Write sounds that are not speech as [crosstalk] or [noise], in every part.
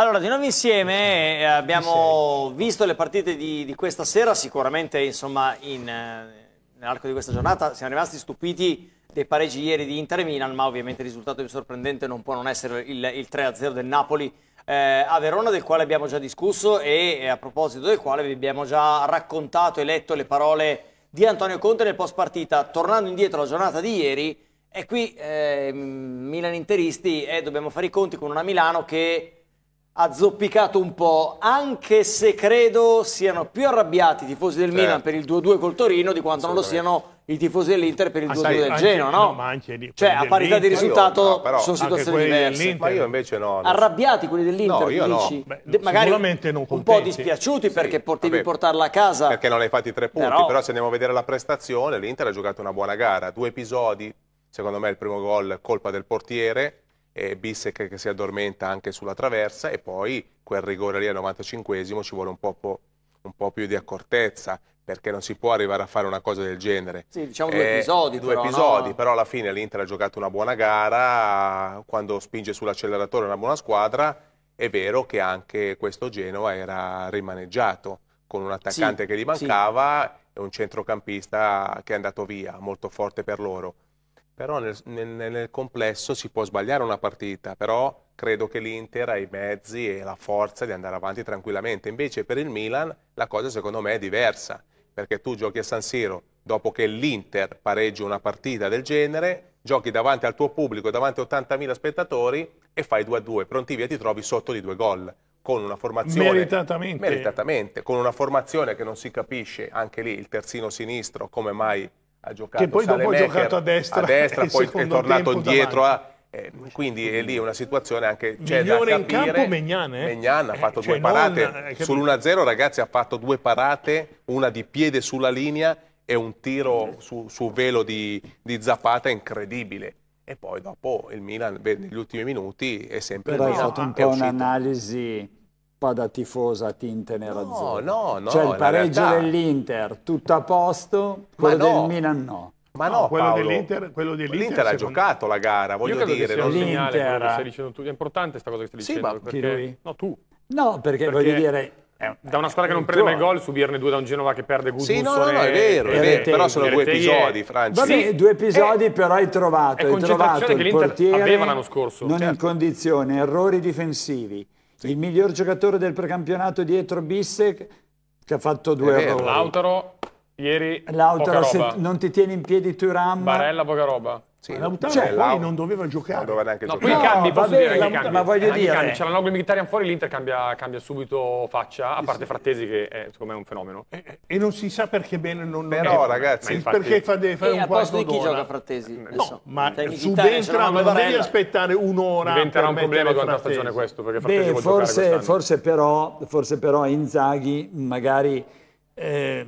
Allora, di nuovo insieme eh, abbiamo visto le partite di, di questa sera, sicuramente insomma in, eh, nell'arco di questa giornata siamo rimasti stupiti dei pareggi ieri di Inter e Milan, ma ovviamente il risultato più sorprendente non può non essere il, il 3-0 del Napoli eh, a Verona, del quale abbiamo già discusso e a proposito del quale vi abbiamo già raccontato e letto le parole di Antonio Conte nel post partita. Tornando indietro alla giornata di ieri, e qui ehm, Milan interisti e eh, dobbiamo fare i conti con una Milano che ha zoppicato un po', anche se credo siano più arrabbiati i tifosi del certo. Milan per il 2-2 col Torino di quanto non lo siano i tifosi dell'Inter per il 2-2 ah, del Genoa, no? no? ma anche di, cioè, a parità di risultato io, no, però, sono situazioni diverse. Ma io invece no. Arrabbiati quelli dell'Inter, no, io dici? No. Beh, magari un, un po' dispiaciuti sì, perché potevi vabbè, portarla a casa. Perché non hai fatti tre punti, però, però se andiamo a vedere la prestazione, l'Inter ha giocato una buona gara, due episodi, secondo me il primo gol colpa del portiere, eh, Bissec che si addormenta anche sulla traversa e poi quel rigore lì al 95esimo ci vuole un po', po', un po', più di accortezza perché non si può arrivare a fare una cosa del genere. Sì, diciamo due eh, episodi. Due però, episodi, no? però alla fine l'Inter ha giocato una buona gara, quando spinge sull'acceleratore una buona squadra, è vero che anche questo Genova era rimaneggiato con un attaccante sì, che gli mancava sì. e un centrocampista che è andato via, molto forte per loro. Però nel, nel, nel complesso si può sbagliare una partita, però credo che l'Inter ha i mezzi e la forza di andare avanti tranquillamente. Invece per il Milan la cosa secondo me è diversa, perché tu giochi a San Siro dopo che l'Inter pareggia una partita del genere, giochi davanti al tuo pubblico, davanti a 80.000 spettatori e fai 2-2, pronti via ti trovi sotto di due gol. Con una formazione meritatamente. meritatamente, con una formazione che non si capisce anche lì il terzino sinistro come mai ha giocato che poi Sale dopo ha giocato a destra, a destra [laughs] poi è tornato indietro a, eh, quindi è lì una situazione anche c'è da capire. in campo Megnane. Eh? Megnane ha fatto eh, due cioè parate eh, sull'1-0 ragazzi ha fatto due parate una di piede sulla linea e un tiro su, su velo di, di Zapata incredibile e poi dopo il Milan negli ultimi minuti è sempre però è stata un po' un'analisi da tifosa tinte nerazzurra. No, no, no. Cioè il pareggio realtà... dell'Inter, tutto a posto, quello no. del Milan no. Ma no, no quello dell'Inter, dell ha giocato la gara, voglio dire. Io credo tu, è importante questa cosa che stai sì, dicendo. Perché... No, tu. No, perché, perché... voglio dire, da una squadra che non prende mai gol, subirne due da un Genova che perde Gudmundsson. Sì, no, no, no, è vero, è vero però sono due episodi, Francia. Vabbè, due episodi, è, eh, però hai trovato, hai trovato che il portiere aveva l'anno scorso. Non certo. in condizione, errori difensivi, il miglior giocatore del precampionato dietro Bissek che ha fatto due eh, errori. Lautaro ieri Lautaro se non ti tieni in piedi tu Turam. Barella poca roba. Sì, ma Lautaro cioè, poi Lau... non doveva giocare. Non doveva neanche no, giocare. Poi no, cambi, posso vabbè, dire che cambi. Ma voglio dire... Cambi. C'è la Noglu Mkhitaryan fuori, l'Inter cambia, cambia, subito faccia, a parte sì. Frattesi che è, secondo me è un fenomeno. E, e non si sa perché bene non... Però è, ragazzi... Infatti... Perché fa, deve fare e un quarto d'ora. E a posto di chi gioca Frattesi? No, so. ma cioè, subentra, ma non devi aspettare un'ora Diventerà un problema durante la stagione questo, perché Frattesi Beh, forse, forse, però, forse però Inzaghi magari... Eh,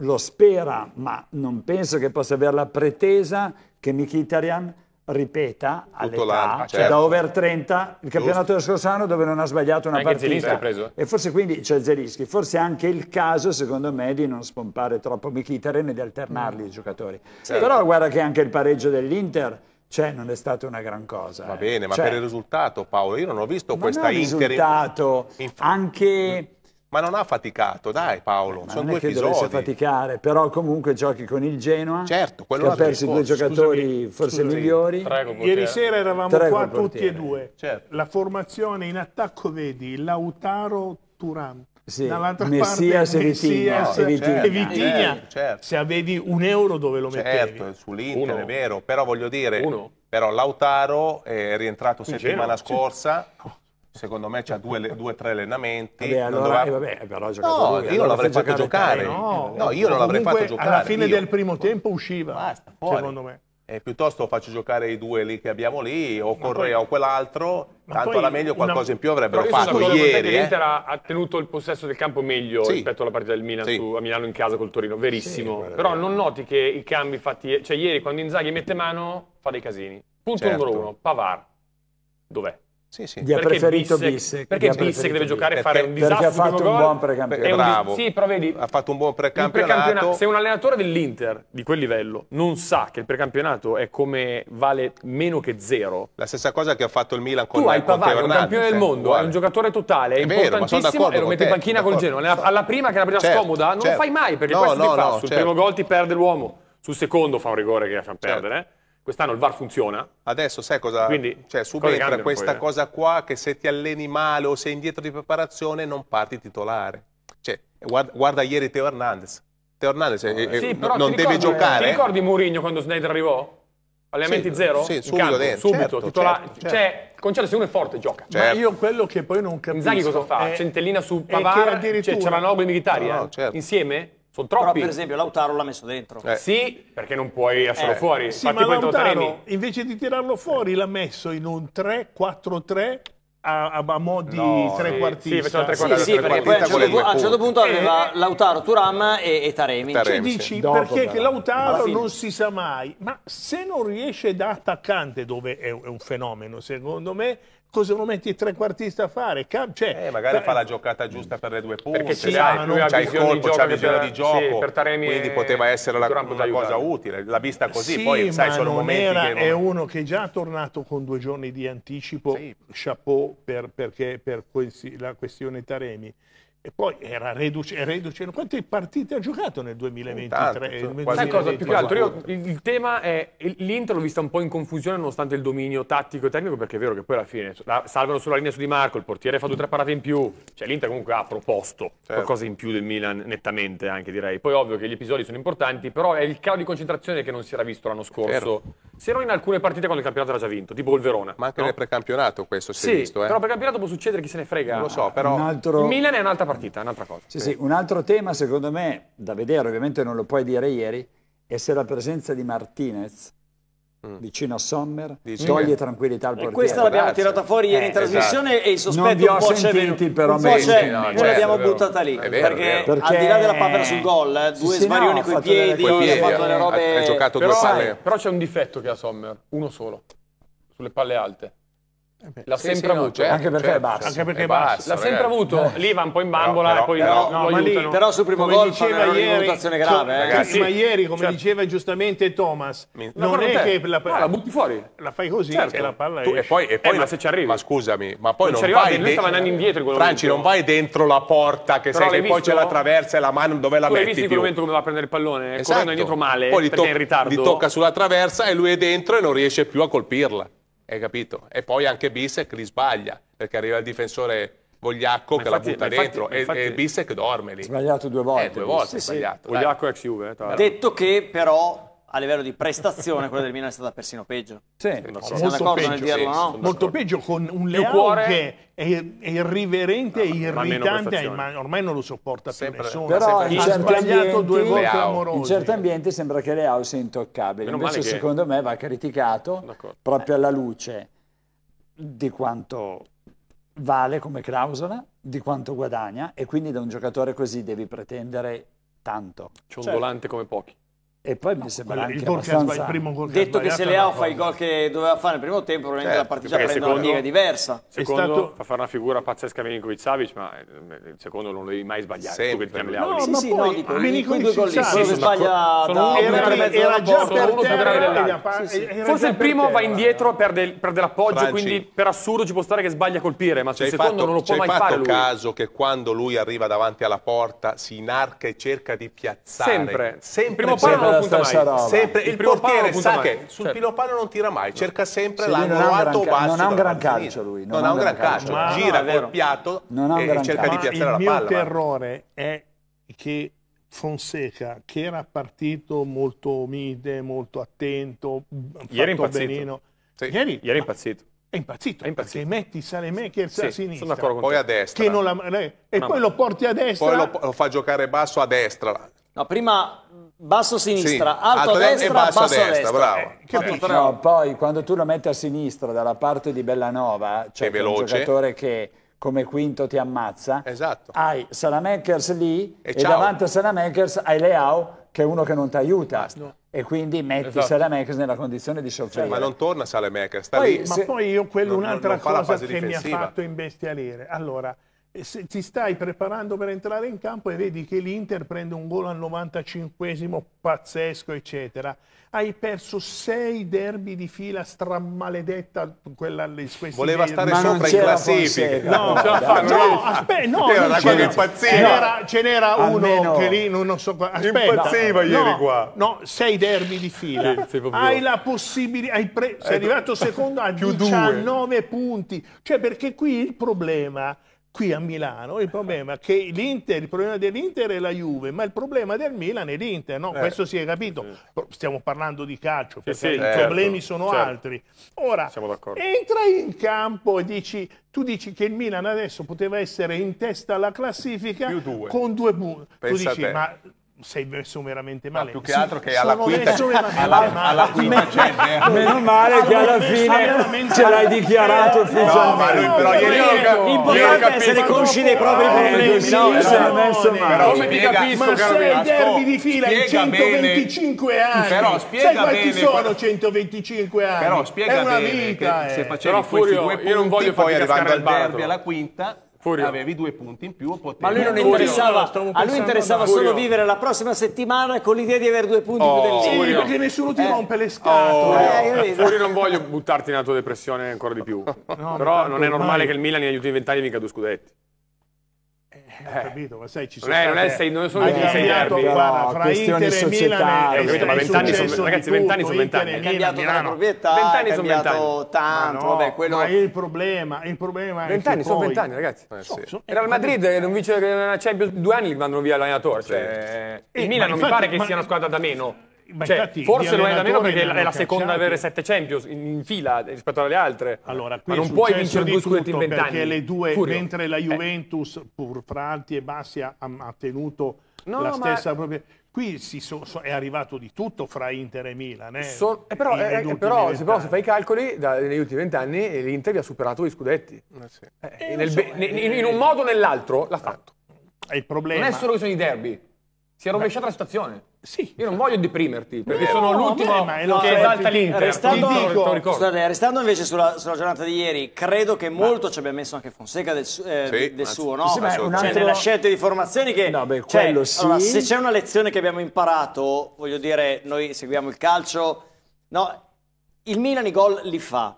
lo spera, ma non penso che possa avere la pretesa che Mkhitaryan ripeta all'età, cioè certo. da over 30, il campionato dello scorso anno dove non ha sbagliato una anche partita. E forse quindi c'è cioè Zerischi, forse è anche il caso secondo me di non spompare troppo Mkhitaryan e di alternarli mm. i giocatori. Certo. Però guarda che anche il pareggio dell'Inter cioè, non è stata una gran cosa. Va eh. bene, ma cioè, per il risultato Paolo, io non ho visto non questa Inter... risultato, Inf... anche... Mm ma non ha faticato, dai Paolo, ma sono non è che dovesse faticare, però comunque giochi con il Genoa, certo, che ha perso due giocatori scusami, forse scusami, migliori. Ieri sera eravamo tre qua tutti e due. Certo. La formazione in attacco vedi Lautaro Turan. Sì, dall'altra Messias e Vitigna, e certo, certo, certo, se avevi un euro dove lo mettevi? Certo, sull'Inter è vero, però voglio dire, Uno. però Lautaro è rientrato settimana scorsa, sì secondo me c'ha due, due tre allenamenti. Vabbè, allora, doveva... eh, vabbè, no, lui, io non l'avrei fatto giocare. No, no io non l'avrei fatto giocare. Alla fine io. del primo tempo usciva, Basta, secondo me. E piuttosto faccio giocare i due lì che abbiamo lì, o Correa o quell'altro, tanto alla meglio qualcosa una... in più avrebbero fatto ieri. Eh. ha tenuto il possesso del campo meglio sì. rispetto alla partita del Milan sì. su, a Milano in casa col Torino, verissimo. Sì, Però non noti che i cambi fatti, cioè ieri quando Inzaghi mette mano fa dei casini. Punto certo. numero uno, Pavar, dov'è? Sì, sì. Gli ha preferito Bissek. Perché Bissek deve giocare e fare un disastro. Perché ha fatto un buon precampionato. Sì, però vedi, ha fatto un buon precampionato. Se un allenatore dell'Inter di quel livello non sa che il precampionato è come vale meno che zero. La stessa cosa che ha fatto il Milan con Tu hai Pavard, un campione del mondo, è un giocatore totale, è, è vero, importantissimo e lo mette in panchina col Genoa. Alla prima che è la prima certo, scomoda non certo. lo fai mai perché no, poi no, si no, Sul certo. primo gol ti perde l'uomo, sul secondo fa un rigore che lasciano certo. perdere. Eh. Quest'anno il VAR funziona. Adesso sai cosa? Quindi, cioè, subentra cosa questa poi, eh? cosa qua che se ti alleni male o sei indietro di preparazione non parti titolare. Cioè, guarda, guarda ieri Teo Hernandez. Teo Hernandez eh, eh, sì, non ricordi, eh, giocare. Ti ricordi Mourinho quando Snyder arrivò? Allenamenti sì, zero? Sì, subito campo, dentro. Subito, certo, titolare. Certo, certo. Cioè, certo. concetto, se uno è forte gioca. Certo. Ma io quello che poi non capisco... Zaghi cosa fa? È, Centellina su Pavara, c'era cioè, Noble e no, no, eh? insieme? Sono troppi. Però per esempio Lautaro l'ha messo dentro. Eh. Sì, perché non puoi lasciarlo eh. fuori. Sì, Infatti, ma Lautaro, invece di tirarlo fuori, l'ha messo in un 3-4-3 a, a, mo' di no, trequartista. Sì, sì, tre quartista, sì, sì perché poi a un, certo, certo, punto aveva eh, Lautaro, Turam e, e Taremi. Taremi ci dici sì. perché che Lautaro non si sa mai, ma se non riesce da attaccante, dove è un fenomeno secondo me, cosa lo metti il trequartista a fare? Cam- cioè, eh, magari per... fa la giocata giusta per le due punte, perché sì, dai, lui c'ha il colpo, c'ha bisogno di gioco, sì, per Taremi quindi poteva eh, essere la, una cosa utile, l'ha vista così, sì, poi sai solo momenti era, non... È uno che è già tornato con due giorni di anticipo, sì. chapeau per, perché, per la questione Taremi, e poi era reduce, reduce. Quante partite ha giocato nel 2023? Tanto, quasi cosa, più che altro, io, il, tema è l'Inter l'ho vista un po' in confusione nonostante il dominio tattico e tecnico, perché è vero che poi alla fine salvano sulla linea su Di Marco, il portiere fa due o tre parate in più, cioè l'Inter comunque ha proposto certo. qualcosa in più del Milan nettamente anche direi. Poi ovvio che gli episodi sono importanti, però è il calo di concentrazione che non si era visto l'anno scorso. Certo se no in alcune partite quando il campionato era già vinto, tipo il Verona. Ma anche no? nel precampionato questo si sì, è visto, eh? però precampionato può succedere chi se ne frega. Non lo so, però altro... il Milan è un'altra partita, è un'altra cosa. Sì, sì, un altro tema secondo me da vedere, ovviamente non lo puoi dire ieri, è se la presenza di Martinez vicino mm. a Sommer, Dici toglie tranquillità al portiere. E questa l'abbiamo tirata fuori ieri in eh, esatto. trasmissione esatto. e il sospetto non vi ho però un po' c'è, sì, no, certo, l'abbiamo buttata lì, vero, perché, perché, al di là della papera sul eh, gol, eh, due sì, svarioni no, coi piedi, coi piedi, fatto delle robe... Ha, giocato però, due palle. Però c'è un difetto che ha Sommer, uno solo, sulle palle alte. Eh l'ha sì, sempre sì, avuto, no, eh? anche perché è certo, basso. Anche perché è basso, L'ha sempre avuto, eh. lì va un po' in bambola però, poi però, no, lì, però sul primo gol diceva una valutazione grave. So, ragazzi, sì, ma ieri, come cioè, diceva giustamente Thomas, mi, non è che la, ah, la, butti fuori. La fai così certo. e la palla tu, E poi, e poi eh, ma se ci arrivi. Ma scusami, ma poi non, non vai dentro. stava andando indietro Franci, non vai dentro la porta che sei, poi c'è la traversa e la mano dove la metti più. Hai visto quel momento come va a prendere il pallone? Correndo esatto. indietro male, perché è in ritardo. Gli tocca sulla traversa e lui è dentro e non riesce più a colpirla. Hai capito? E poi anche Bissek li sbaglia, perché arriva il difensore Vogliacco che infatti, la butta dentro infatti, e, infatti, e Bissek dorme lì. Sbagliato due volte. Eh, due volte sì, sbagliato. Sì. Vogliacco ex Juve. Eh, Detto che però a livello di prestazione quella del Milan è stata persino peggio. Sì, no, siamo d'accordo peggio, nel dirlo, sì, no? Molto peggio con un Leao cuore... che è, è irriverente no, e irritante, ma ormai non lo sopporta sempre, più nessuno. Però sempre. in certi, ambienti, in certi ambienti sembra che Leao sia intoccabile, Meno invece che... secondo me va criticato proprio alla luce di quanto vale come clausola, di quanto guadagna e quindi da un giocatore così devi pretendere tanto. C'è un certo. volante come pochi. E poi no, mi sembra anche il abbastanza... Sbagli, il primo gol Detto che se Leao fa il gol che doveva fare nel primo tempo, probabilmente certo, la eh, partita prende secondo, una linea diversa. Secondo, stato... fa fare una figura pazzesca Milinkovic-Savic, ma eh, il secondo non devi mai sbagliare. Sempre. Tu che ti Leao. No, sì, sì, no, dico, Milinkovic due gol lì, solo che sbaglia da era, era, era già per terra. Forse il primo va indietro, perde, perde l'appoggio, quindi per assurdo ci può stare che sbaglia a colpire, ma sul secondo non lo può mai fare lui. caso che quando lui arriva davanti alla porta si inarca e cerca di piazzare? Sempre. Sempre. Il primo palo punta mai. Sempre, il, il portiere sa mai. che certo. sul certo. Pilopano non tira mai, cerca sempre l'angolo alto o basso. Non ha un gran calcio lui. Non, ha un gran calcio, gira col piatto e cerca di piazzare la palla. Il mio terrore è che Fonseca, che era partito molto mite, molto attento, ieri fatto impazzito. Sì. Ieri, è impazzito. È impazzito, è impazzito. Perché metti Salemaker sì, a sinistra, poi a destra. La, eh, e no, poi lo porti a destra. Poi lo, lo fa giocare basso a destra. No, prima Basso sinistra, sì. alto, alto destra, e basso, basso destra, destra. bravo. Eh, che no, poi quando tu lo metti a sinistra dalla parte di Bellanova, cioè che un giocatore che come quinto ti ammazza, esatto. hai Salamakers lì e, e davanti a Salamakers hai Leao che è uno che non ti aiuta. No. E quindi metti esatto. Salamakers nella condizione di soffrire. Cioè, ma non torna Salamakers, sta poi, lì. Ma se... poi io quello un'altra cosa che difensiva. mi ha fatto imbestialire. Allora, se ti stai preparando per entrare in campo e vedi che l'Inter prende un gol al 95 esimo pazzesco, eccetera. Hai perso sei derby di fila stramaledetta quella Voleva stare ma sopra in classifica. No, no, aspetta, no, era quello impazziva. Ce n'era uno che lì non so Impazziva ieri qua. No, sei derby di fila. Hai la possibilità, hai pre... sei ecco. arrivato secondo a 19 [laughs] due. punti. Cioè perché qui il problema qui a Milano il problema, è che l'Inter, il problema dell'Inter è la Juve, ma il problema del Milan è l'Inter, no? eh, questo si è capito. Stiamo parlando di calcio, perché sì, sì, i certo, problemi sono certo. altri. Ora, entra in campo e dici, tu dici che il Milan adesso poteva essere in testa alla classifica due. con due punti. Tu dici, ma sei messo veramente male. Ma più che altro che alla quinta, alla, alla quinta c'è eh. Meno male che alla fine ce l'hai dichiarato ufficialmente. No, però ieri ho capito. essere consci dei propri problemi. No, no, messo male. Però mi capisco, ma sei derby di fila in 125 anni. Però spiega Sai quanti sono 125 anni? Però spiega bene se eh. facevi io non voglio poi arrivare al derby alla quinta Furio. avevi due punti in più. Potevi... Ma lui non interessava, a lui interessava no. solo vivere la prossima settimana con l'idea di avere due punti oh, più del oh, Sì, perché nessuno ti eh. rompe le oh, scatole. Oh, Furio, non voglio buttarti nella tua depressione ancora di più. [laughs] No, Però non è normale ormai. che il Milan negli ultimi vent'anni vinca due scudetti. Eh, ho eh. capito, ma sai, ci sono non, è, state, non, è, sei, non sono i servi. Guarda, fra Inter e Milan è, capito, ma vent'anni sono, ragazzi, vent'anni sono vent'anni. È cambiato la proprietà, vent'anni sono vent'anni. tanto, ma no, vabbè, quello... Ma il problema, il problema è Vent'anni sono vent'anni, ragazzi. Eh, sì. so, Era il Madrid, eh, non vince la Champions, due anni gli mandano via l'allenatore. Cioè, il Milan non mi pare che sia una squadra da meno. Cioè, infatti, forse lo è da meno perché è la, seconda ad avere sette Champions in, in, fila rispetto alle altre. Allora, Ma non puoi vincere due scudetti in vent'anni. Perché le due, Furio. mentre la eh. Juventus, eh. pur fra alti e bassi, ha, ha tenuto no, la stessa ma... propria... Qui so, so, è arrivato di tutto fra Inter e Milan. Eh, so, eh, però, eh, eh però, se, però, se, fai i calcoli, da, negli ultimi vent'anni l'Inter vi ha superato gli scudetti. Eh, sì. Nel, in, in, un modo o nell'altro l'ha fatto. È il problema. Non è solo che sono i derby. Si è rovesciata la situazione. Eh, sì. Io non voglio deprimerti, perché eh, no, sono l'ultimo no, che esalta l'Inter. Restando, dico, scusate, restando invece sulla, sulla, giornata di ieri, credo che molto ci abbia messo anche Fonseca del, eh, sì, del suo, no? Sì, beh, altro... Cioè, nella scelta di formazioni che... No, beh, cioè, quello cioè, sì. Allora, se c'è una lezione che abbiamo imparato, voglio dire, noi seguiamo il calcio, no? Il Milan i gol li fa,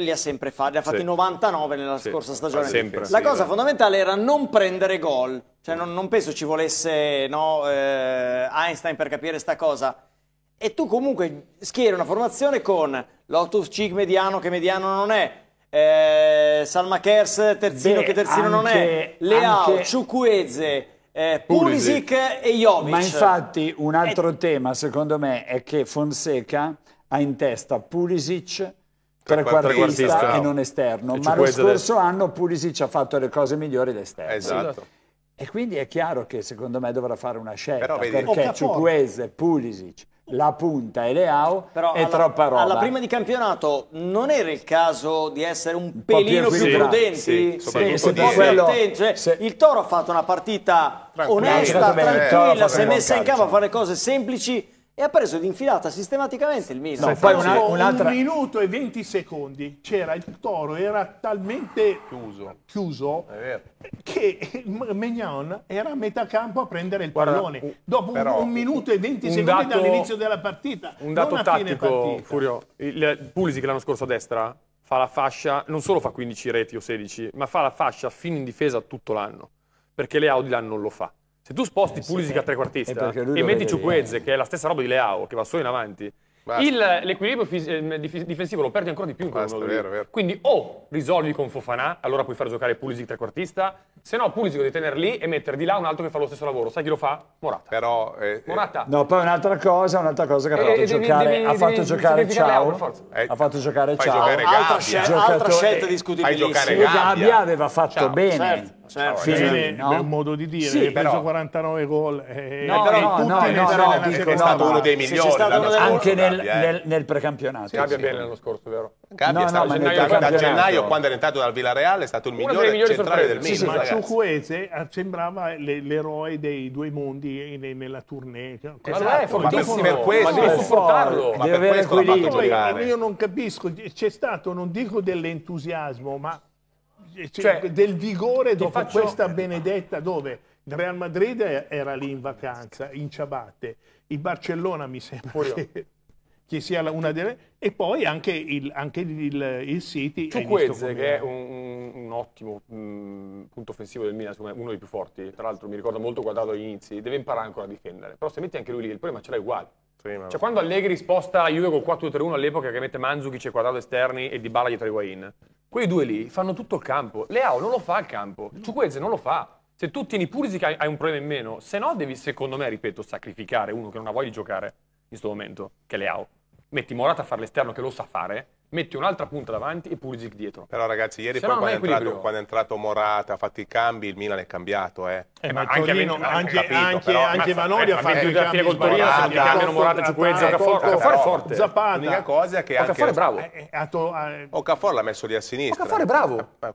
li ha sempre fatti, ne ha fatti sì. 99 nella sì. scorsa stagione. Sempre, la sì, cosa eh. fondamentale era non prendere gol, cioè non, non penso ci volesse no, eh, Einstein per capire sta cosa. E tu comunque schieri una formazione con Lotus Cic mediano che mediano non è, eh, Salma Kers terzino Beh, che terzino anche, non è, Leao, anche... Ciucueze, eh, Pulisic e Jovic. Ma infatti un altro e... tema secondo me è che Fonseca ha in testa Pulisic trequartista e non esterno, ma lo scorso del... anno Pulisic ha fatto le cose migliori da esterno. Esatto. E quindi è chiaro che secondo me dovrà fare una scelta, Però, perché Ciuquese, Pulisic, la punta e Leao Però è alla, troppa roba. Alla prima di campionato non era il caso di essere un, un pelino più, più sì, prudenti? Sì, sì, sì cioè, se... Il Toro ha fatto una partita Tranquil onesta, tranquilla, si è messa in campo a fare cose semplici e ha preso d'infilata sistematicamente il Milan. No, poi una, un'altra... Un minuto e 20 secondi c'era il toro, era talmente chiuso, chiuso che Mignon era a metà campo a prendere il Guarda, pallone. Dopo però, un, un, minuto e 20 secondi dall'inizio della partita. Un dato tattico, Furio. Il Pulisic l'anno scorso a destra fa la fascia, non solo fa 15 reti o 16, ma fa la fascia fino in difesa tutto l'anno, perché le Audi là non lo fa. Se tu sposti eh, Pulisic eh. a trequartista e eh, metti Ciuquezze, che è la stessa roba di Leao, che va solo in avanti, l'equilibrio eh, difensivo lo perdi ancora di più in quel Basta, modo. Vero, vero. Quindi o risolvi con Fofanà, allora puoi far giocare Pulisic trequartista, se no, Pulisic devi tenere lì e mettere di là un altro che fa lo stesso lavoro. Sai chi lo fa? Morata. Però, eh, eh Morata. No, poi un'altra cosa, un'altra cosa che ha fatto giocare, devi, ha fatto giocare Ciao. ha fatto giocare Ciao. Altra, scel- altra scelta discutibilissima. Gabbia. aveva fatto Ciao. bene. Certo. Cioè, certo, Fine, no? bel modo di dire, sì, ha preso 49 gol. Eh, no, però, eh, no, no, no, no, dico, è stato uno dei migliori. Anche nel, nel, nel precampionato. Sì, abbia bene l'anno scorso, vero? Gabbia no, no, gennaio, da, da, gennaio, quando è entrato dal Villareale, è stato il migliore centrale del Milan. Sì, sì, ma Ciucuese sembrava l'eroe dei due mondi nella tournée. Esatto. Ma cioè, è fortissimo, per, questo, ma devi supportarlo. Ma per questo l'ha fatto giocare. Io non capisco, c'è stato, non dico dell'entusiasmo, ma cioè, del vigore dopo faccio... questa benedetta dove Real Madrid era lì in vacanza, in ciabatte, il Barcellona mi sembra che sia una delle... E poi anche il, anche il, il City... Ciuquezze, come... che è un, un ottimo mh, mm, punto offensivo del Milan, uno dei più forti, tra l'altro mi ricorda molto guardato agli inizi, deve imparare ancora a difendere. Però se metti anche lui lì, il problema ce l'ha uguale. Sì, Cioè quando Allegri sposta la Juve col 4-3-1 all'epoca che mette Manzucchi c'è quadrato esterni e Dybala dietro Higuain, quei due lì fanno tutto il campo. Leao non lo fa il campo, Ciuquezze non lo fa. Se tu tieni Pulisic hai un problema in meno, se no devi secondo me, ripeto, sacrificare uno che non ha voglia di giocare in questo momento, che è Leao metti Morata a fare l'esterno che lo sa fare, metti un'altra punta davanti e Pulisic dietro. Però ragazzi, ieri poi quando è, entrato, quando è, entrato, Morata, ha fatto i cambi, il Milan è cambiato, eh. Eh, ma anche Torino, anche, capito, anche, però, anche mazza, Manoli eh, ha fatto i cambi con Torino, se ti cambiano Morata, Ciuquezza, Ocafor, Ocafor è forte. L'unica cosa che anche... Ocafor è bravo. Eh, eh, Ocafor l'ha messo lì a sinistra. Ocafor è bravo. Ah,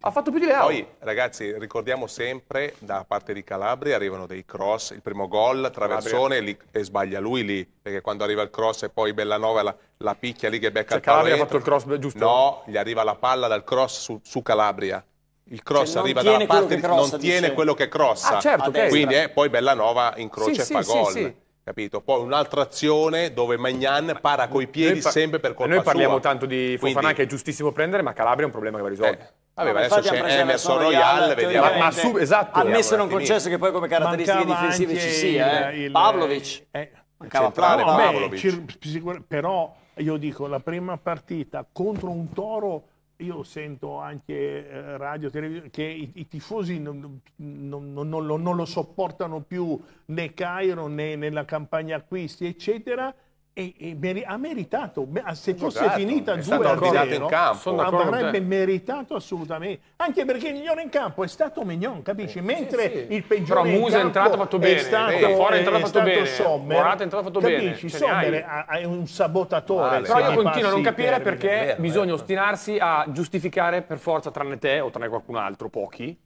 ha fatto più di Leao. Poi, ragazzi, ricordiamo sempre, da parte di Calabria arrivano dei cross, il primo gol, traversone, e sbaglia lui lì, perché quando arriva il cross e poi Bellanova la, la picchia lì che becca cioè, il palo Calabria ha fatto il cross giusto? No, gli arriva la palla dal cross su, su Calabria il cross cioè, arriva dalla parte, crossa, non tiene dice... quello che crossa. Ah, certo, quindi eh, poi Bellanova incrocia sì, e fa sì, gol. Sì, capito? Poi un'altra azione dove Magnan para coi piedi sempre per colpa Noi parliamo sua. tanto di Fofana quindi... che è giustissimo prendere, ma Calabria è un problema che va risolto. Eh. Vabbè, ma adesso c'è Emerson Royal, vediamo. Ma, ma sub, esatto. Ammesso non eh, concesso che poi come caratteristiche Mancava difensive ci sia, eh. il, eh, Pavlovic. Eh, centrale Pavlovic. Beh, però io dico, la prima partita contro un Toro io sento anche eh, radio, televisione, che i, i tifosi non, non, non, non, lo sopportano più né Cairo né nella campagna acquisti, eccetera, e, e meri ha meritato, se fosse esatto, finita 2 a 0, campo, avrebbe eh. meritato assolutamente, anche perché il migliore in campo è stato Mignon, capisci? Eh, Mentre sì, sì. il peggiore Però Musa è entrato fatto bene, è stato, eh, fuori è entrato fatto bene, Sommer, Morata è entrato fatto capisci? bene. Sommer hai... è un sabotatore. Vale. Però io continuo a non capire perché vero, bisogna vero. ostinarsi a giustificare per forza tranne te o tranne qualcun altro, pochi,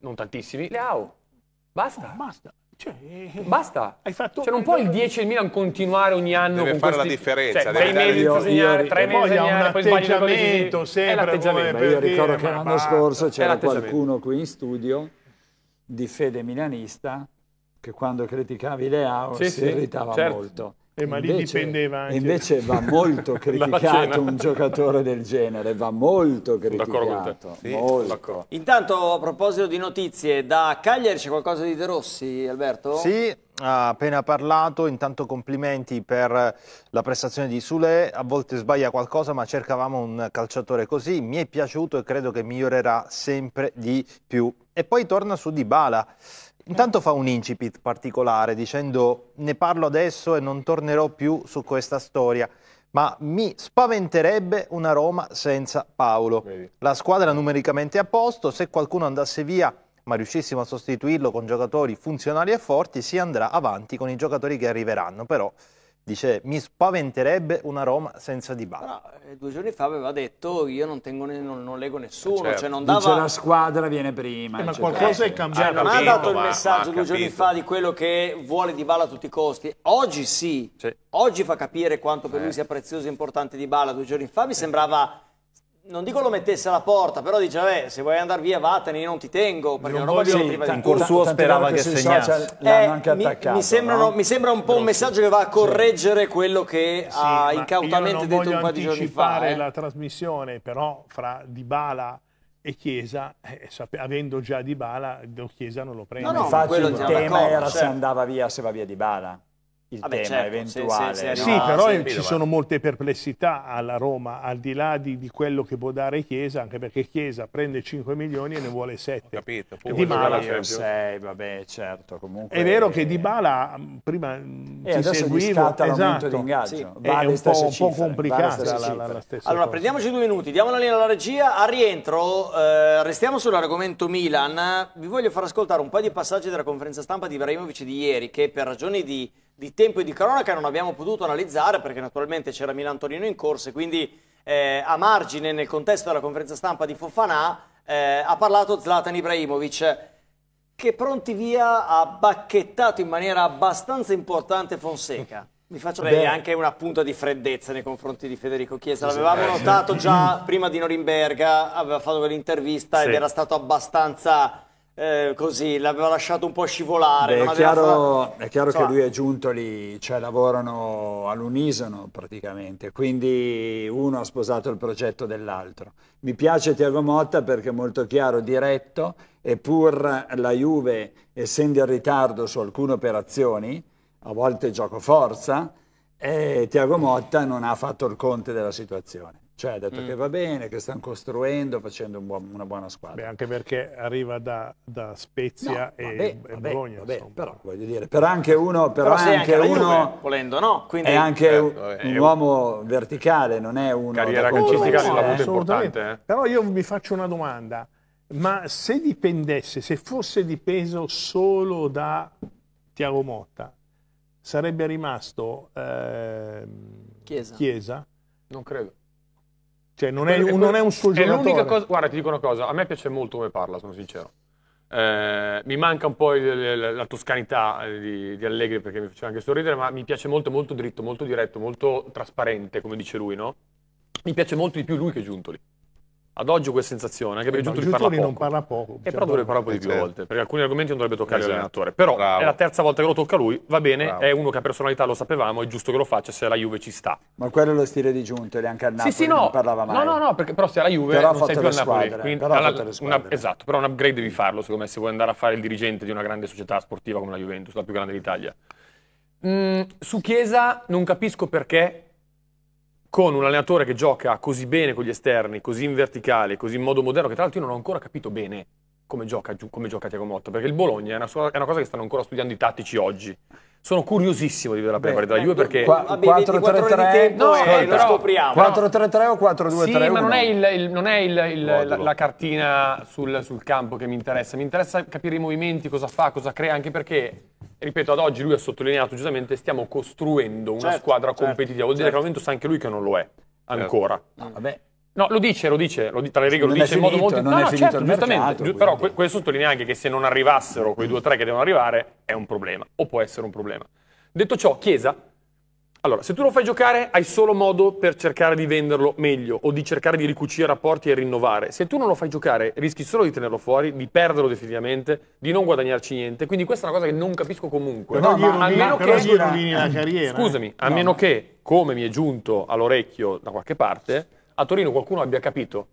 non tantissimi, Leao. Basta. Oh, basta. Cioè, eh, Basta. Hai fatto cioè, non può il 10 il Milan continuare ogni anno deve fare questi... la differenza. Cioè, sei mesi io, segnare, tre mesi segnare, poi sbagli l'atteggiamento sempre. Come per io ricordo che l'anno scorso c'era qualcuno qui in studio di fede milanista che quando criticavi Leao sì, si sì, irritava certo. molto. Eh, ma invece, lì dipendeva anche. Invece va molto [laughs] criticato un giocatore del genere, va molto criticato. Sì, Intanto a proposito di notizie, da Cagliari c'è qualcosa di De Rossi, Alberto? Sì, ha appena parlato, intanto complimenti per la prestazione di Sule, a volte sbaglia qualcosa ma cercavamo un calciatore così, mi è piaciuto e credo che migliorerà sempre di più e poi torna su Dybala. Intanto fa un incipit particolare dicendo ne parlo adesso e non tornerò più su questa storia, ma mi spaventerebbe una Roma senza Paolo. La squadra numericamente a posto, se qualcuno andasse via ma riuscissimo a sostituirlo con giocatori funzionali e forti, si andrà avanti con i giocatori che arriveranno, però Dice, mi spaventerebbe una Roma senza Dybala. No, eh, due giorni fa aveva detto, io non, tengo, non, non leggo nessuno, certo. cioè non dava... Dice la squadra viene prima. Eh, ma eccetera. qualcosa è eh, cambiato. Cioè, non ha dato il messaggio due giorni fa di quello che vuole Dybala a tutti i costi. Oggi sì, sì. oggi fa capire quanto per eh. lui sia prezioso e importante Dybala. Due giorni fa mi sembrava non dico lo mettesse alla porta, però dice, vabbè, se vuoi andare via vattene, io non ti tengo, perché non roba c'è prima di corso suo sperava che segnasse. Eh, mi, mi, sembrano, no? mi, sembra un po' un messaggio che va a correggere sì. quello che sì, ha incautamente detto un paio di giorni fa. eh. la trasmissione, però, fra Dybala e Chiesa, eh, avendo già Dybala, Chiesa non lo prende. No, no, Infatti il diciamo tema era cioè. se certo. andava via, se va via Dybala il Vabbè, tema certo, eventuale. Se, se, se sì, però ah, ci sono molte perplessità alla Roma, al di là di, di, quello che può dare Chiesa, anche perché Chiesa prende 5 milioni e ne vuole 7. Ho capito. Poi di Bala 6, vabbè, certo. Comunque, è vero eh... che mm, mm, Di Bala prima eh, ci seguiva, esatto. d'ingaggio. Sì, vale è un po', un po complicata vale la, la, la, stessa Allora, cosa. prendiamoci due minuti, diamo la linea alla regia. A rientro, eh, restiamo sull'argomento Milan. Vi voglio far ascoltare un paio di passaggi della conferenza stampa di Ibrahimovic di ieri, che per ragioni di di tempo e di cronaca non abbiamo potuto analizzare perché naturalmente c'era Milan-Torino in e quindi eh, a margine nel contesto della conferenza stampa di Fofanà eh, ha parlato Zlatan Ibrahimovic che pronti via ha bacchettato in maniera abbastanza importante Fonseca. Mi faccio vedere anche una punta di freddezza nei confronti di Federico Chiesa. L'avevamo eh. notato già prima di Norimberga, aveva fatto quell'intervista sì. ed era stato abbastanza eh, così, l'aveva lasciato un po' scivolare. Beh, è, chiaro, fatto... è, chiaro, Insomma. che lui è giunto lì, cioè lavorano all'unisono praticamente, quindi uno ha sposato il progetto dell'altro. Mi piace Tiago Motta perché è molto chiaro, diretto, e pur la Juve, essendo in ritardo su alcune operazioni, a volte gioco forza, eh, Tiago Motta non ha fatto il conte della situazione. Cioè, ha detto mm. che va bene, che stanno costruendo, facendo un buon, una buona squadra. Beh, anche perché arriva da, da Spezia no, e, vabbè, e vabbè, Bologna. Vabbè, però, voglio dire, per anche uno... Però, però anche, anche uno Juve, volendo, no? Quindi, è anche eh, un, eh, un, uomo verticale, non è uno... Carriera calcistica non l'ha avuto importante. Eh. Però io vi faccio una domanda. Ma se dipendesse, se fosse dipeso solo da Tiago Motta, sarebbe rimasto eh, Chiesa. Chiesa? Non credo. Cioè, non è, un, non è un suo giocatore. l'unica cosa. Guarda, ti dico una cosa: a me piace molto come parla, sono sincero. Eh, mi manca un po' il, la toscanità eh, di, di, Allegri perché mi faceva anche sorridere, ma mi piace molto, molto dritto, molto diretto, molto trasparente, come dice lui, no? Mi piace molto di più lui che Giuntoli. Ad oggi ho questa sensazione, anche perché eh, no, Giuntoli parla poco. non parla poco. E cioè, però dovrebbe parlare un po' di eh, più certo. volte, perché alcuni argomenti non dovrebbe toccare esatto. l'allenatore. Però Bravo. è la terza volta che lo tocca lui, va bene, Bravo. è uno che ha personalità lo sapevamo, è giusto che lo faccia se la Juve ci sta. Ma quello è lo stile di Giuntoli, anche a Napoli sì, sì, no. non parlava mai. No, no, no, perché però se la Juve però non sei più a Napoli. quindi, però alla, una, esatto, però un upgrade devi farlo, secondo me, se vuoi andare a fare il dirigente di una grande società sportiva come la Juventus, la più grande d'Italia. Mm, su Chiesa non capisco perché con un allenatore che gioca così bene con gli esterni, così in verticale, così in modo moderno, che tra l'altro io non ho ancora capito bene come gioca, come gioca Tiago Motta, perché il Bologna è una, è una cosa che stanno ancora studiando i tattici oggi. Sono curiosissimo di vedere la prima partita della Juve ecco, perché 4-3-3 no, eh, lo scopriamo. 4-3-3 o 4-2-3? Sì, ma non è, il, il, non è il, no, la, la, cartina sul, sul, campo che mi interessa, mi interessa capire i movimenti, cosa fa, cosa crea, anche perché ripeto ad oggi lui ha sottolineato giustamente stiamo costruendo una certo, squadra certo, competitiva, vuol dire che al certo. momento sa anche lui che non lo è certo. ancora. No, vabbè. No, lo dice, lo dice, lo, tra le righe lo dice in modo molto... Non no, no, certo, giustamente, mercato, però que- questo sottolinea anche che se non arrivassero quei due o tre che devono arrivare è un problema, o può essere un problema. Detto ciò, Chiesa, allora, se tu lo fai giocare hai solo modo per cercare di venderlo meglio o di cercare di ricucire rapporti e rinnovare. Se tu non lo fai giocare rischi solo di tenerlo fuori, di perderlo definitivamente, di non guadagnarci niente, quindi questa è una cosa che non capisco comunque. No, no, ma, ma a meno che... Gli la carriera. Eh. Scusami, a no. meno che, come mi è giunto all'orecchio da qualche parte a Torino qualcuno abbia capito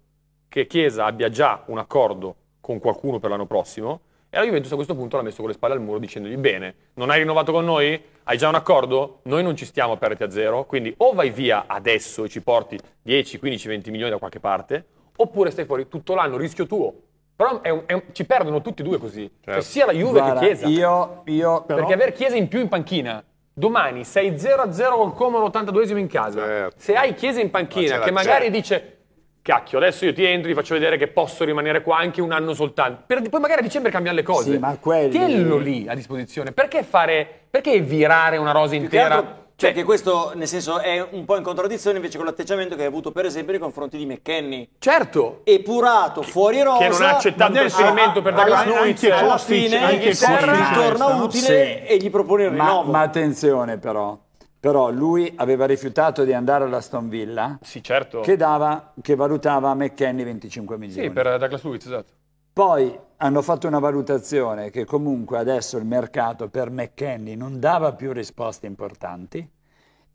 che Chiesa abbia già un accordo con qualcuno per l'anno prossimo e la Juventus a questo punto l'ha messo con le spalle al muro dicendogli bene, non hai rinnovato con noi? Hai già un accordo? Noi non ci stiamo a perderti a zero, quindi o vai via adesso e ci porti 10, 15, 20 milioni da qualche parte, oppure stai fuori tutto l'anno, rischio tuo, però è un, è un, ci perdono tutti e due così. Cioè certo. Cioè sia la Juve Guarda, che Chiesa. Io, io Perché avere Chiesa in più in panchina Domani sei 0 0 con Como 82 esimo in casa. Certo. Se hai Chiesa in panchina Ma che magari dice cacchio, adesso io ti entro, ti faccio vedere che posso rimanere qua anche un anno soltanto. Per, poi magari a dicembre cambiano le cose. Sì, ma quelli... Tienilo lì a disposizione. Perché fare... Perché virare una rosa intera? Cioè che questo, nel senso, è un po' in contraddizione invece con l'atteggiamento che hai avuto per esempio nei confronti di McKenny. Certo. Epurato, fuori rosa. Che non ha accettato il riferimento per Douglas Nuiz. Alla fine anche Serra torna utile e gli propone il rinnovo. Ma attenzione però, però lui aveva rifiutato di andare alla Stone Villa. Sì, certo. Che, dava, che valutava McKenny 25 milioni. Sì, per Douglas Luiz, esatto. Poi hanno fatto una valutazione che comunque adesso il mercato per McKenny non dava più risposte importanti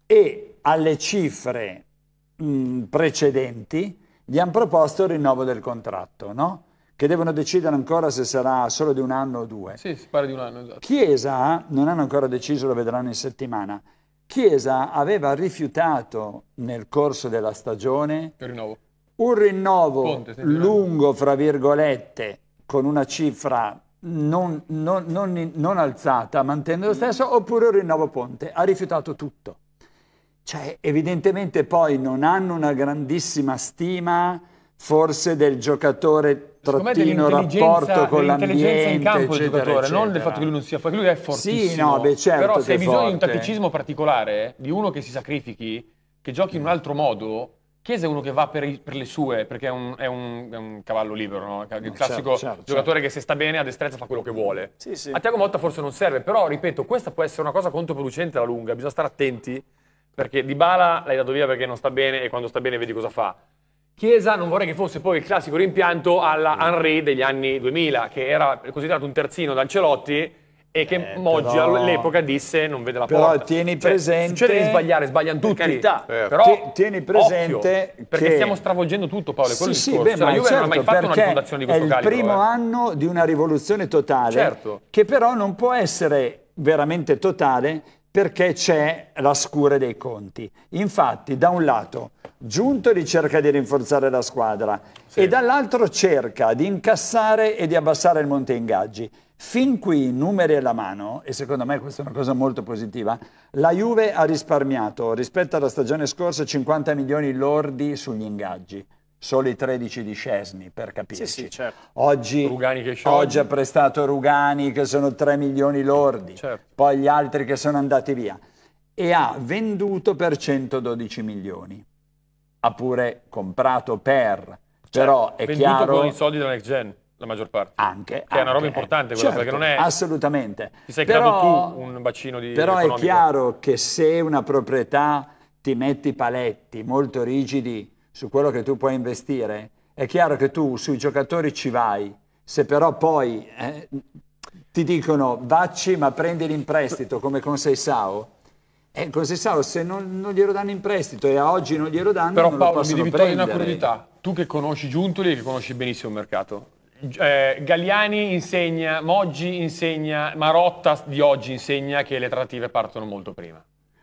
e alle cifre mh, mm, precedenti gli hanno proposto il rinnovo del contratto, no? che devono decidere ancora se sarà solo di un anno o due. Sì, si parla di un anno, esatto. Chiesa, non hanno ancora deciso, lo vedranno in settimana, Chiesa aveva rifiutato nel corso della stagione il rinnovo un rinnovo Ponte, lungo, fra virgolette, con una cifra non, non, non, non alzata, mantenendo lo mm. stesso, oppure un rinnovo Ponte. Ha rifiutato tutto. Cioè, evidentemente poi non hanno una grandissima stima forse del giocatore trattino rapporto con l'ambiente in campo del giocatore, eccetera. non del fatto che lui non sia forte, lui è fortissimo. Sì, no, beh, certo però se hai bisogno di un tatticismo particolare, di uno che si sacrifichi, che giochi in un altro modo, Chiesa è uno che va per, i, per le sue, perché è un, è un, è un cavallo libero, no? il certo, classico certo, certo, giocatore certo. che se sta bene a destrezza fa quello che vuole. Sì, sì. A Tiago Motta forse non serve, però ripeto, questa può essere una cosa controproducente alla lunga, bisogna stare attenti, perché Di Bala l'hai dato via perché non sta bene e quando sta bene vedi cosa fa. Chiesa non vorrei che fosse poi il classico rimpianto alla Henry degli anni 2000, che era considerato un terzino da Ancelotti, e che eh, Moggi però... all'epoca disse non vede la però porta. Però tieni cioè, presente... Cioè, succede di sbagliare, sbagliano tutti. Per carità. Eh. eh. Però tieni presente occhio, perché stiamo stravolgendo tutto Paolo, quello sì, sì, beh, ma Juve certo, non ha certo, mai fatto una rifondazione di questo è calibro. È il primo eh. anno di una rivoluzione totale certo. che però non può essere veramente totale perché c'è la scure dei conti. Infatti, da un lato, Giuntoli cerca di rinforzare la squadra sì. e dall'altro cerca di incassare e di abbassare il monte ingaggi. Fin qui, numeri alla mano, e secondo me questa è una cosa molto positiva, la Juve ha risparmiato rispetto alla stagione scorsa 50 milioni lordi sugli ingaggi. Solo i 13 di Scesni, per capirci. Sì, sì, certo. oggi, oggi, ha prestato Rugani, che sono 3 milioni lordi, certo. poi gli altri che sono andati via. E ha venduto per 112 milioni. Ha pure comprato per... Certo. Però è venduto chiaro... con i soldi dell'ex gen la maggior parte. Anche. Che anche, è una roba importante quella, certo, perché non è... Assolutamente. Ti sei però, creato tu un bacino di... Però economico. è chiaro che se una proprietà ti metti paletti molto rigidi su quello che tu puoi investire, è chiaro che tu sui giocatori ci vai, se però poi eh, ti dicono vacci ma prendi in prestito come con Seisao, e eh, con Seisao se non, non, glielo danno in prestito e a oggi non glielo danno, però, non Paolo, lo possono prendere. Però Paolo, mi devi togliere una curiosità, tu che conosci Giuntoli e che conosci benissimo il mercato, eh, Galliani insegna, Moggi insegna, Marotta di oggi insegna che le trattative partono molto prima.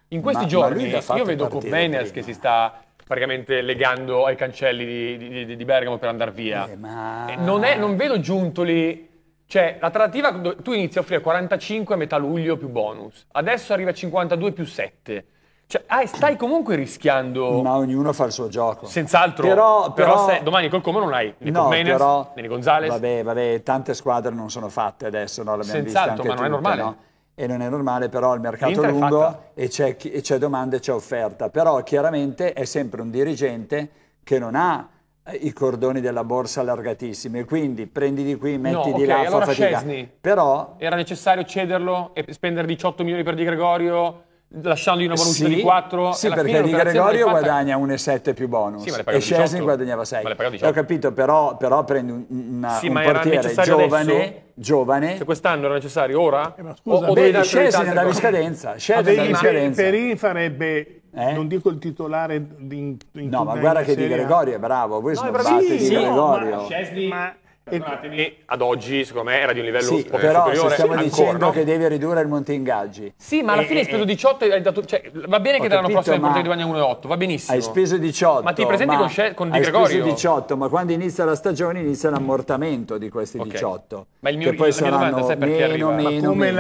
In questi ma, giorni ma io vedo Comenias che si sta praticamente legando ai cancelli di, di, di Bergamo per andare via. Eh, ma... non, è, non vedo Giuntoli cioè, la trattativa, tu inizi a offrire 45 a metà luglio più bonus, adesso arriva a 52 più 7. Cioè, ah, stai comunque rischiando. Ma ognuno fa il suo gioco. Senz'altro. Però, però, però se domani col Como non hai né no, Menez, però, né Gonzalez. Vabbè, vabbè, tante squadre non sono fatte adesso, no? L'abbiamo Senz'altro, ma tutte, non è normale. No? E non è normale, però il mercato è lungo e c'è, e c'è domanda e c'è offerta. Però chiaramente è sempre un dirigente che non ha eh, i cordoni della borsa allargatissimi, quindi prendi di qui, metti no, okay, di là, allora fa fatica. Scesni, Però era necessario cederlo e spendere 18 milioni per Di Gregorio lasciandogli una bonus sì, di 4 sì perché Di Gregorio guadagna 1,7 più bonus sì, e Scesni guadagnava 6 ho capito però, però prende una, sì, un portiere giovane adesso? giovane cioè quest'anno era necessario ora? Eh, ma scusa, o, o beh, Scesni andava in scadenza Scesni andava in scadenza Perin farebbe eh? Non dico il titolare in, in No, ma guarda che Di Gregorio è bravo, voi no, snobbate sì, Di Gregorio. No, ma, Cesni, ma perdonatemi, ad oggi secondo me era di un livello sì, però se stiamo ancora, dicendo no? che devi ridurre il monte ingaggi. Sì, ma alla e, fine hai speso 18 e hai dato... Cioè, va bene che dall'anno prossimo il monte guadagna 1,8, va benissimo. Hai speso 18. Ma ti presenti ma con, con Di Gregorio? Hai speso 18, ma quando inizia la stagione inizia l'ammortamento di questi 18. Okay. Ma il mio, che poi saranno meno, meno, meno, come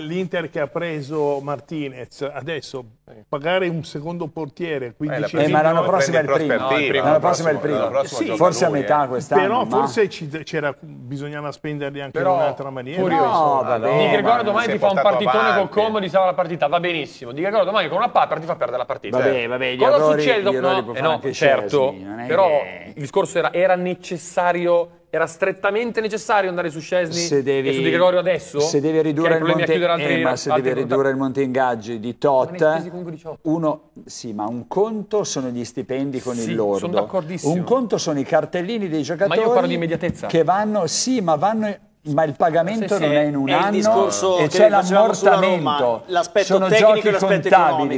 l'Inter che ha preso Martinez, adesso eh, pagare un secondo portiere 15 eh, eh, ma l'anno prossimo è il primo, l'anno prossimo è il primo, forse lui, a metà eh. quest'anno però ma... forse c'era, bisognava spenderli anche però, in un'altra maniera no, no, vabbè, Di Gregorio domani ti fa un partitone avanti. col Como di la partita va benissimo Di Gregorio domani con una papera ti fa perdere la partita vabbè, vabbè, cosa errori, succede? no, eh no certo però il discorso era necessario era strettamente necessario andare su Scesni e su Di Gregorio adesso? Se deve ridurre, il monte, eh, ma se devi ridurre il monte ingaggi di tot, uno, sì, ma un conto sono gli stipendi con sì, il lordo. Sono d'accordissimo. Un conto sono i cartellini dei giocatori. Ma io parlo di immediatezza. Che vanno, sì, ma vanno ma il pagamento sì, sì, non è in un è anno e c'è l'ammortamento. L'aspetto sono tecnico e l'aspetto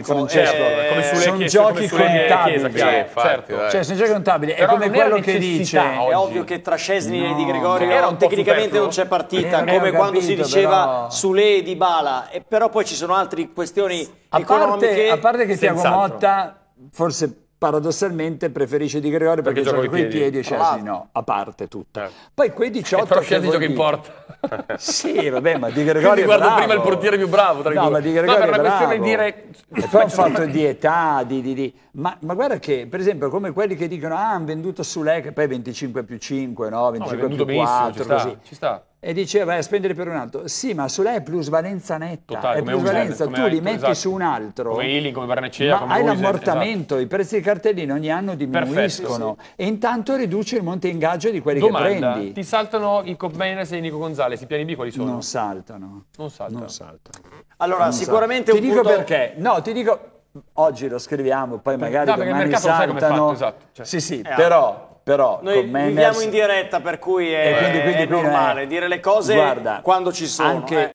Francesco. Eh, come sulle sono chiese, giochi come contabili. Chiese, certo. cioè, sono giochi contabili. Però è come quello che dice... È ovvio che tra Scesni no, e Di Gregorio no, tecnicamente non c'è partita, come capito, quando si diceva però... Sule e Di Bala. però poi ci sono altre questioni a parte, economiche. a parte che Tiago Motta forse paradossalmente preferisce Di Gregorio perché, perché gioca con i piedi, piedi e cioè, Chesney ah, ah. no, a parte tutta. Eh. Poi quei 18 eh, però Chesney gioca in porta. [laughs] sì, [laughs] vabbè, ma Di Gregori Quindi guardo prima il portiere più bravo tra i no, due. Ma di Gregorio no, per una bravo. questione dire E poi un fatto di età, di, di, di. Ma, ma, guarda che, per esempio, come quelli che dicono "Ah, hanno venduto su lei, che poi 25 più 5, no, 25 no, più 4", così. Ci sta e dice vai a eh, spendere per un altro. Sì, ma sulla è plusvalenza netta. Totale, è plusvalenza, tu li metti esatto. su un altro. Come Healing, come Barnecea, come Hai l'ammortamento, esatto. i prezzi dei cartellini ogni anno diminuiscono Perfetto, sì. e intanto riduce il monte ingaggio di quelli Domanda, che prendi. ti saltano i cop e Nico Gonzales i piani B quali sono? Non saltano. Non saltano. Non saltano. Allora, non sicuramente saltano. un ti punto... Ti dico perché. No, ti dico... Oggi lo scriviamo, poi magari no, domani saltano. Fatto, esatto. cioè. Sì, sì, eh, però ah. Però Noi Manners... viviamo in diretta, per cui è, quindi, quindi, è normale dire le cose guarda, quando ci sono. Anche... Eh.